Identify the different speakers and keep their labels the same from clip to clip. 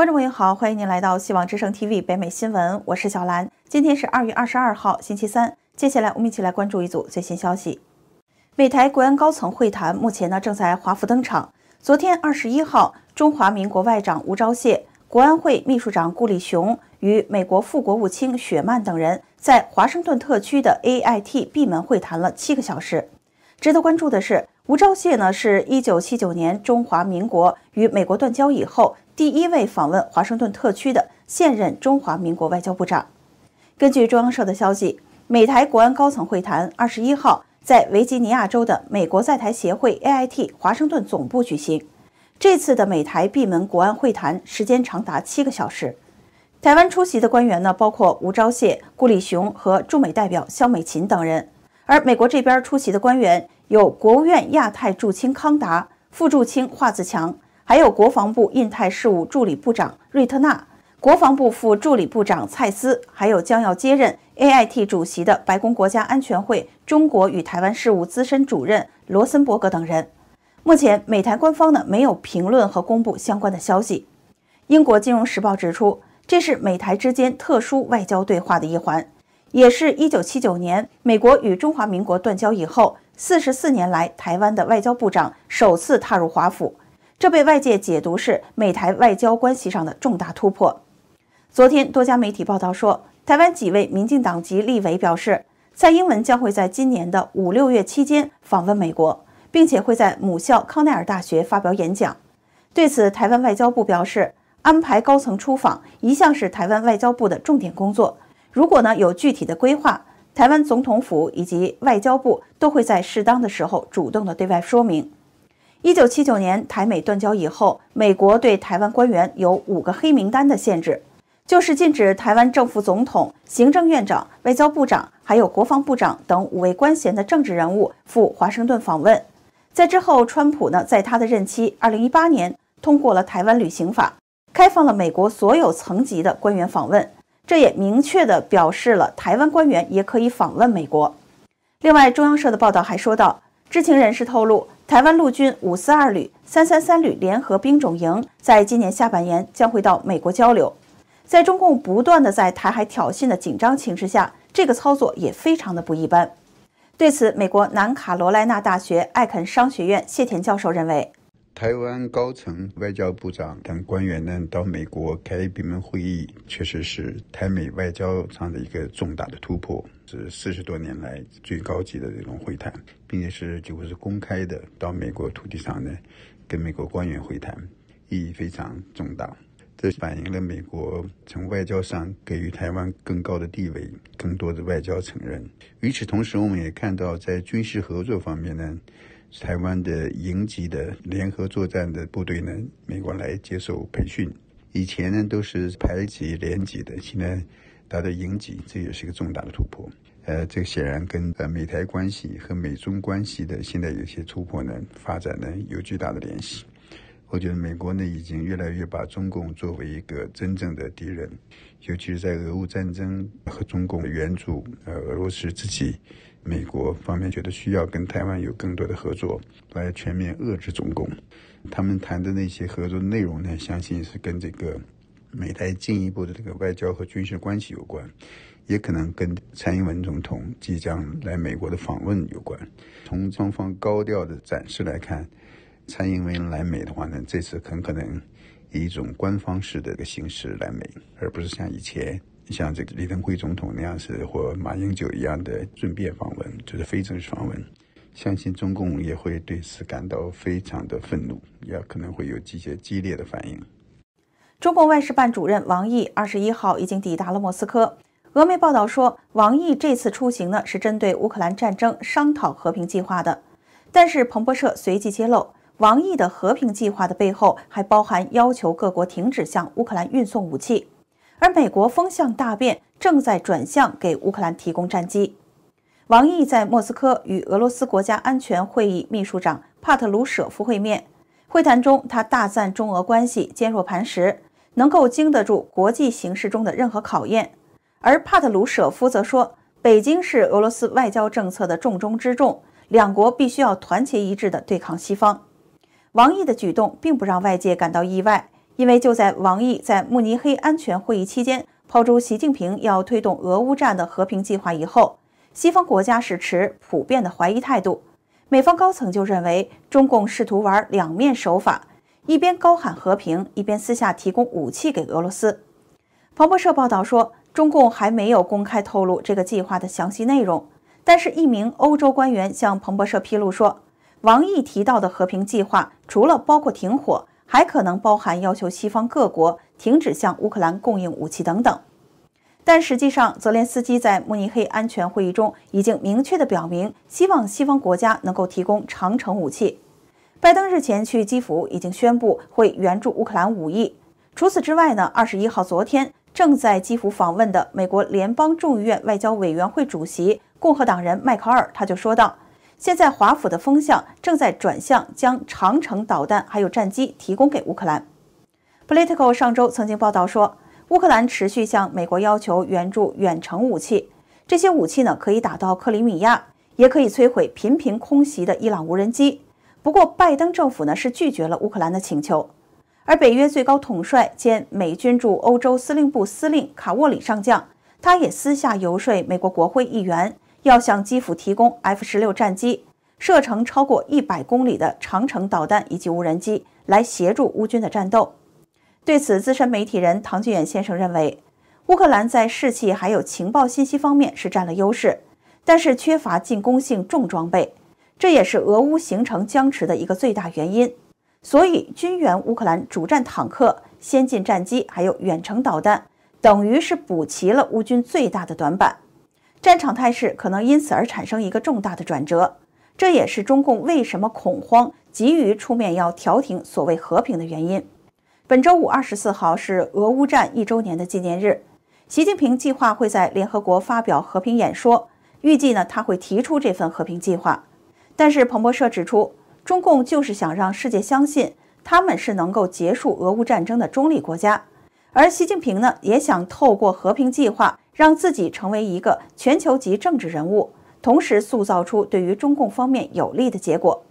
Speaker 1: 观众朋友好，欢迎您来到希望之声 TV 北美新闻，我是小兰。今天是二月二十二号，星期三。接下来我们一起来关注一组最新消息。美台国安高层会谈目前呢正在华府登场。昨天二十一号，中华民国外长吴钊燮、国安会秘书长顾立雄与美国副国务卿雪曼等人在华盛顿特区的 AIT 闭门会谈了七个小时。值得关注的是，吴钊燮呢是一九七九年中华民国与美国断交以后。第一位访问华盛顿特区的现任中华民国外交部长。根据中央社的消息，美台国安高层会谈二十一号在维吉尼亚州的美国在台协会 AIT 华盛顿总部举行。这次的美台闭门国安会谈时间长达七个小时。台湾出席的官员呢，包括吴钊燮、顾立雄和驻美代表肖美琴等人。而美国这边出席的官员有国务院亚太驻青康达、副驻青华自强。还有国防部印太事务助理部长瑞特纳、国防部副助理部长蔡斯，还有将要接任 AIT 主席的白宫国家安全会中国与台湾事务资深主任罗森伯格等人。目前，美台官方呢没有评论和公布相关的消息。英国金融时报指出，这是美台之间特殊外交对话的一环，也是一九七九年美国与中华民国断交以后四十四年来台湾的外交部长首次踏入华府。这被外界解读是美台外交关系上的重大突破。昨天，多家媒体报道说，台湾几位民进党籍立委表示，蔡英文将会在今年的五六月期间访问美国，并且会在母校康奈尔大学发表演讲。对此，台湾外交部表示，安排高层出访一向是台湾外交部的重点工作。如果呢有具体的规划，台湾总统府以及外交部都会在适当的时候主动的对外说明。一九七九年，台美断交以后，美国对台湾官员有五个黑名单的限制，就是禁止台湾政府总统、行政院长、外交部长，还有国防部长等五位官衔的政治人物赴华盛顿访问。在之后，川普呢在他的任期二零一八年通过了《台湾旅行法》，开放了美国所有层级的官员访问，这也明确的表示了台湾官员也可以访问美国。另外，中央社的报道还说到，知情人士透露。台湾陆军五四二旅、三三三旅联合兵种营在今年下半年将会到美国交流，在中共不断的在台海挑衅的紧张形势下，这个操作也非常的不一般。对此，美国南卡罗来纳大学艾肯商学院谢田教授认为。
Speaker 2: 台湾高层外交部长等官员呢，到美国开闭门会议，确实是台美外交上的一个重大的突破，是四十多年来最高级的这种会谈，并且是几乎是公开的，到美国土地上呢，跟美国官员会谈，意义非常重大。这反映了美国从外交上给予台湾更高的地位，更多的外交承认。与此同时，我们也看到在军事合作方面呢。台湾的营级的联合作战的部队呢，美国来接受培训。以前呢都是排级、连级的，现在达到营级，这也是一个重大的突破。呃，这个显然跟呃美台关系和美中关系的现在有些突破呢，发展呢有巨大的联系。我觉得美国呢已经越来越把中共作为一个真正的敌人，尤其是在俄乌战争和中共援助呃俄罗斯自己，美国方面觉得需要跟台湾有更多的合作来全面遏制中共。他们谈的那些合作内容呢，相信是跟这个美台进一步的这个外交和军事关系有关，也可能跟蔡英文总统即将来美国的访问有关。从双方高调的展示来看。蔡英文来美的话呢，这次很可能以一种官方式的个形式来美，而不是像以前像这个李登辉总统那样，是或马英九一样的顺便访问，就是非正式访问。相信中共也会对此感到非常的愤怒，也可能会有一些激烈的反应。
Speaker 1: 中共外事办主任王毅二十一号已经抵达了莫斯科。俄媒报道说，王毅这次出行呢是针对乌克兰战争商讨和平计划的，但是彭博社随即揭露。王毅的和平计划的背后还包含要求各国停止向乌克兰运送武器，而美国风向大变，正在转向给乌克兰提供战机。王毅在莫斯科与俄罗斯国家安全会议秘书长帕特鲁舍夫会面，会谈中他大赞中俄关系坚若磐石，能够经得住国际形势中的任何考验，而帕特鲁舍夫则说，北京是俄罗斯外交政策的重中之重，两国必须要团结一致地对抗西方。王毅的举动并不让外界感到意外，因为就在王毅在慕尼黑安全会议期间抛出习近平要推动俄乌战的和平计划以后，西方国家是持普遍的怀疑态度。美方高层就认为中共试图玩两面手法，一边高喊和平，一边私下提供武器给俄罗斯。彭博社报道说，中共还没有公开透露这个计划的详细内容，但是，一名欧洲官员向彭博社披露说。王毅提到的和平计划，除了包括停火，还可能包含要求西方各国停止向乌克兰供应武器等等。但实际上，泽连斯基在慕尼黑安全会议中已经明确的表明，希望西方国家能够提供长城武器。拜登日前去基辅，已经宣布会援助乌克兰武艺。除此之外呢？二十一号，昨天正在基辅访问的美国联邦众议院外交委员会主席共和党人迈考尔，他就说道。现在华府的风向正在转向，将长城导弹还有战机提供给乌克兰。Political 上周曾经报道说，乌克兰持续向美国要求援助远程武器，这些武器呢可以打到克里米亚，也可以摧毁频频空袭的伊朗无人机。不过拜登政府呢是拒绝了乌克兰的请求，而北约最高统帅兼美军驻欧洲司令部司令卡沃里上将，他也私下游说美国国会议员。要向基辅提供 F 十六战机、射程超过一百公里的长程导弹以及无人机，来协助乌军的战斗。对此，资深媒体人唐俊远先生认为，乌克兰在士气还有情报信息方面是占了优势，但是缺乏进攻性重装备，这也是俄乌形成僵持的一个最大原因。所以，军援乌克兰主战坦克、先进战机还有远程导弹，等于是补齐了乌军最大的短板。战场态势可能因此而产生一个重大的转折，这也是中共为什么恐慌、急于出面要调停所谓和平的原因。本周五二十四号是俄乌战一周年的纪念日，习近平计划会在联合国发表和平演说，预计呢他会提出这份和平计划。但是彭博社指出，中共就是想让世界相信他们是能够结束俄乌战争的中立国家，而习近平呢也想透过和平计划。让自己成为一个全球级政治人物，同时塑造出对于中共方面有利的结果。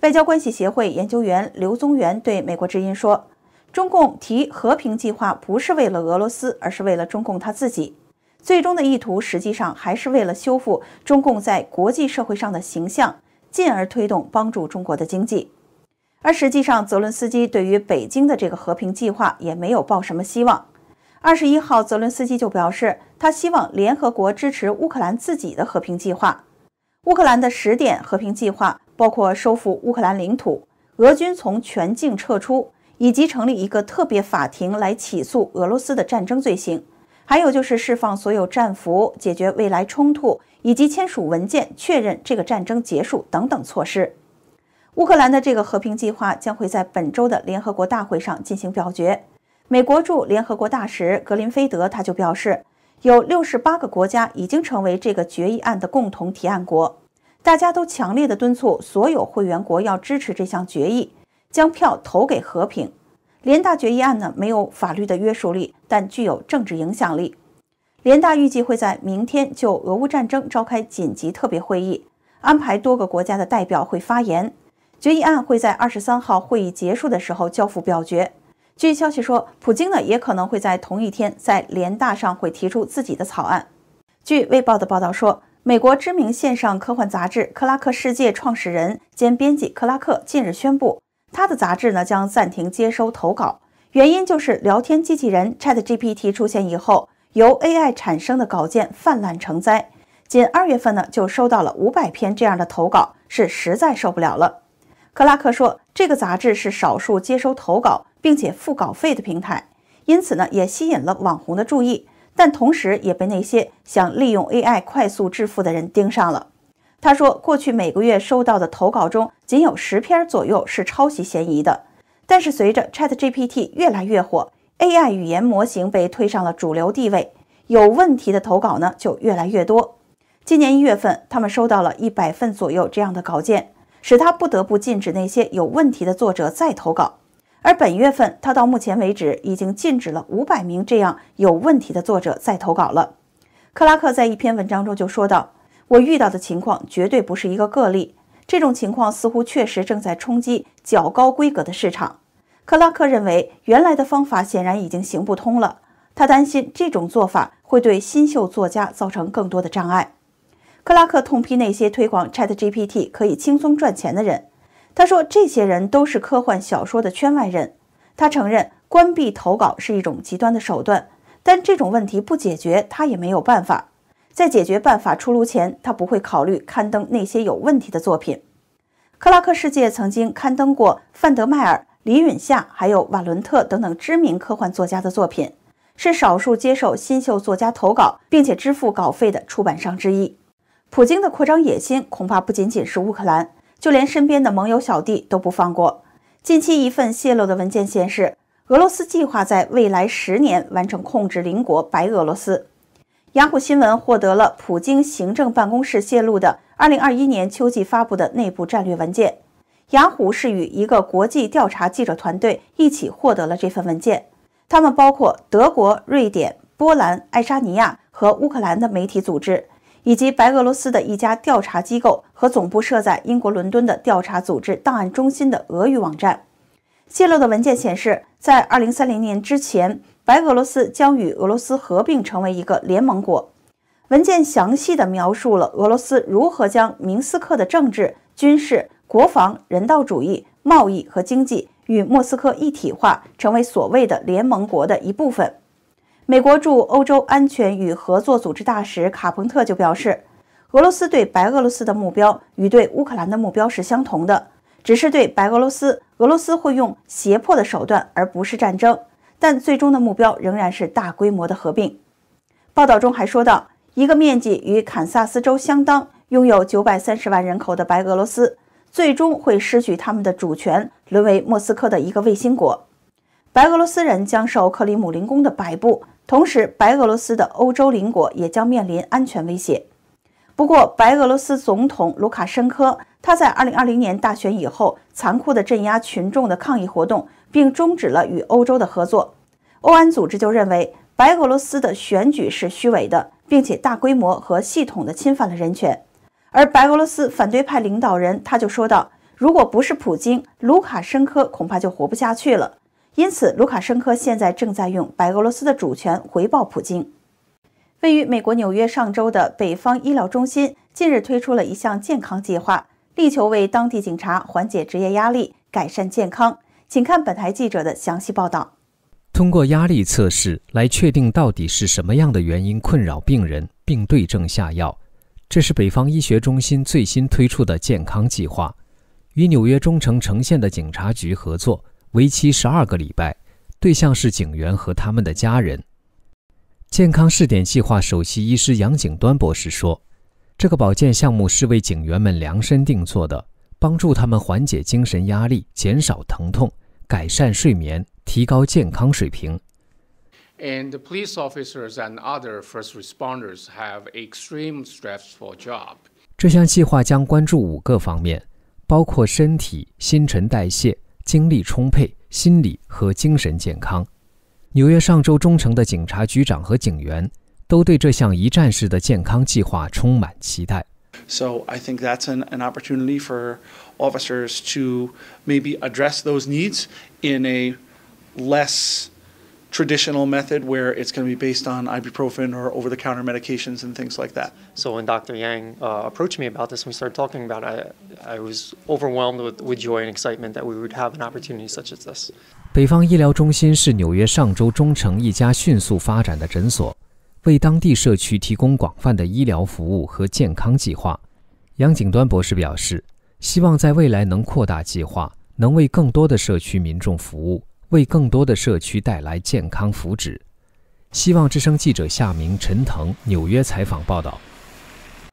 Speaker 1: 外交关系协会研究员刘宗元对《美国之音》说：“中共提和平计划不是为了俄罗斯，而是为了中共他自己。最终的意图实际上还是为了修复中共在国际社会上的形象，进而推动帮助中国的经济。而实际上，泽伦斯基对于北京的这个和平计划也没有抱什么希望。二十一号，泽伦斯基就表示。”他希望联合国支持乌克兰自己的和平计划。乌克兰的十点和平计划包括收复乌克兰领土、俄军从全境撤出，以及成立一个特别法庭来起诉俄罗斯的战争罪行，还有就是释放所有战俘、解决未来冲突，以及签署文件确认这个战争结束等等措施。乌克兰的这个和平计划将会在本周的联合国大会上进行表决。美国驻联合国大使格林菲德他就表示。有六十八个国家已经成为这个决议案的共同提案国，大家都强烈地敦促所有会员国要支持这项决议，将票投给和平。联大决议案呢没有法律的约束力，但具有政治影响力。联大预计会在明天就俄乌战争召开紧急特别会议，安排多个国家的代表会发言。决议案会在二十三号会议结束的时候交付表决。据消息说，普京呢也可能会在同一天在联大上会提出自己的草案。据卫报的报道说，美国知名线上科幻杂志《克拉克世界》创始人兼编辑克拉克近日宣布，他的杂志呢将暂停接收投稿，原因就是聊天机器人 Chat GPT 出现以后，由 AI 产生的稿件泛滥成灾，仅二月份呢就收到了五百篇这样的投稿，是实在受不了了。克拉克说，这个杂志是少数接收投稿。并且付稿费的平台，因此呢也吸引了网红的注意，但同时也被那些想利用 AI 快速致富的人盯上了。他说，过去每个月收到的投稿中，仅有十篇左右是抄袭嫌疑的。但是随着 ChatGPT 越来越火，AI 语言模型被推上了主流地位，有问题的投稿呢就越来越多。今年一月份，他们收到了一百份左右这样的稿件，使他不得不禁止那些有问题的作者再投稿。而本月份，他到目前为止已经禁止了五百名这样有问题的作者再投稿了。克拉克在一篇文章中就说道：“我遇到的情况绝对不是一个个例，这种情况似乎确实正在冲击较高规格的市场。”克拉克认为，原来的方法显然已经行不通了。他担心这种做法会对新秀作家造成更多的障碍。克拉克痛批那些推广 Chat GPT 可以轻松赚钱的人。他说：“这些人都是科幻小说的圈外人。”他承认关闭投稿是一种极端的手段，但这种问题不解决，他也没有办法。在解决办法出炉前，他不会考虑刊登那些有问题的作品。克拉克世界曾经刊登过范德迈尔、李允夏，还有瓦伦特等等知名科幻作家的作品，是少数接受新秀作家投稿并且支付稿费的出版商之一。普京的扩张野心恐怕不仅仅是乌克兰。就连身边的盟友小弟都不放过。近期一份泄露的文件显示，俄罗斯计划在未来十年完成控制邻国白俄罗斯。雅虎新闻获得了普京行政办公室泄露的2021年秋季发布的内部战略文件。雅虎是与一个国际调查记者团队一起获得了这份文件，他们包括德国、瑞典、波兰、爱沙尼亚和乌克兰的媒体组织。以及白俄罗斯的一家调查机构和总部设在英国伦敦的调查组织档案中心的俄语网站，泄露的文件显示，在2030年之前，白俄罗斯将与俄罗斯合并成为一个联盟国。文件详细地描述了俄罗斯如何将明斯克的政治、军事、国防、人道主义、贸易和经济与莫斯科一体化，成为所谓的联盟国的一部分。美国驻欧洲安全与合作组织大使卡彭特就表示，俄罗斯对白俄罗斯的目标与对乌克兰的目标是相同的，只是对白俄罗斯，俄罗斯会用胁迫的手段而不是战争，但最终的目标仍然是大规模的合并。报道中还说到，一个面积与堪萨斯州相当、拥有九百三十万人口的白俄罗斯，最终会失去他们的主权，沦为莫斯科的一个卫星国。白俄罗斯人将受克里姆林宫的摆布。同时，白俄罗斯的欧洲邻国也将面临安全威胁。不过，白俄罗斯总统卢卡申科他在2020年大选以后，残酷地镇压群众的抗议活动，并终止了与欧洲的合作。欧安组织就认为，白俄罗斯的选举是虚伪的，并且大规模和系统的侵犯了人权。而白俄罗斯反对派领导人他就说道：“如果不是普京，卢卡申科恐怕就活不下去了。”因此，卢卡申科现在正在用白俄罗斯的主权回报普京。位于美国纽约上州的北方医疗中心近日推出了一项健康计划，力求为当地警察缓解职业压力、改善健康。请看本台记者的详细报道。
Speaker 3: 通过压力测试来确定到底是什么样的原因困扰病人，并对症下药。这是北方医学中心最新推出的健康计划，与纽约中城城县的警察局合作。为期十二个礼拜，对象是警员和他们的家人。健康试点计划首席医师杨景端博士说，这个保健项目是为警员们量身定做的，帮助他们缓解精神压力、减少疼痛、改善睡眠、提高健康水平。and the police officers and other first responders have extreme stress for job。这项计划将关注五个方面，包括身体、新陈代谢。精力充沛、心理和精神健康。纽约上周忠诚的警察局长和警员都对这项一站式的健康计划充满期待。
Speaker 1: So I think that's an an opportunity for officers to maybe address those needs in a less traditional method where it's going to be based on ibuprofen or over the counter medications and things like that.
Speaker 3: So when Dr. Yang approached me about this, we started talking about it. I was overwhelmed with with joy and excitement that we would have an opportunity such as this. 北方医疗中心是纽约上周中城一家迅速发展的诊所，为当地社区提供广泛的医疗服务和健康计划。杨景端博士表示，希望在未来能扩大计划，能为更多的社区民众服务。为更多的社区带来健康福祉。希望之声记者夏明、陈腾纽约采访报道。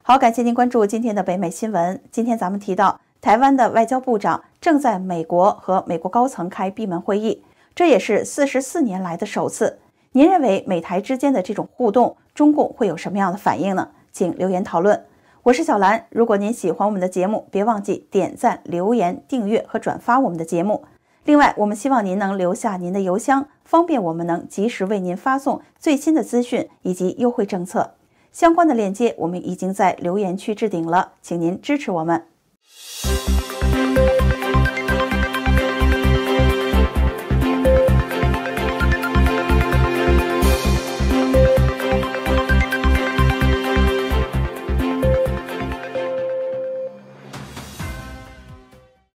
Speaker 1: 好，感谢您关注今天的北美新闻。今天咱们提到，台湾的外交部长正在美国和美国高层开闭门会议，这也是四十四年来的首次。您认为美台之间的这种互动，中共会有什么样的反应呢？请留言讨论。我是小兰，如果您喜欢我们的节目，别忘记点赞、留言、订阅和转发我们的节目。另外，我们希望您能留下您的邮箱，方便我们能及时为您发送最新的资讯以及优惠政策相关的链接，我们已经在留言区置顶了，请您支持我们。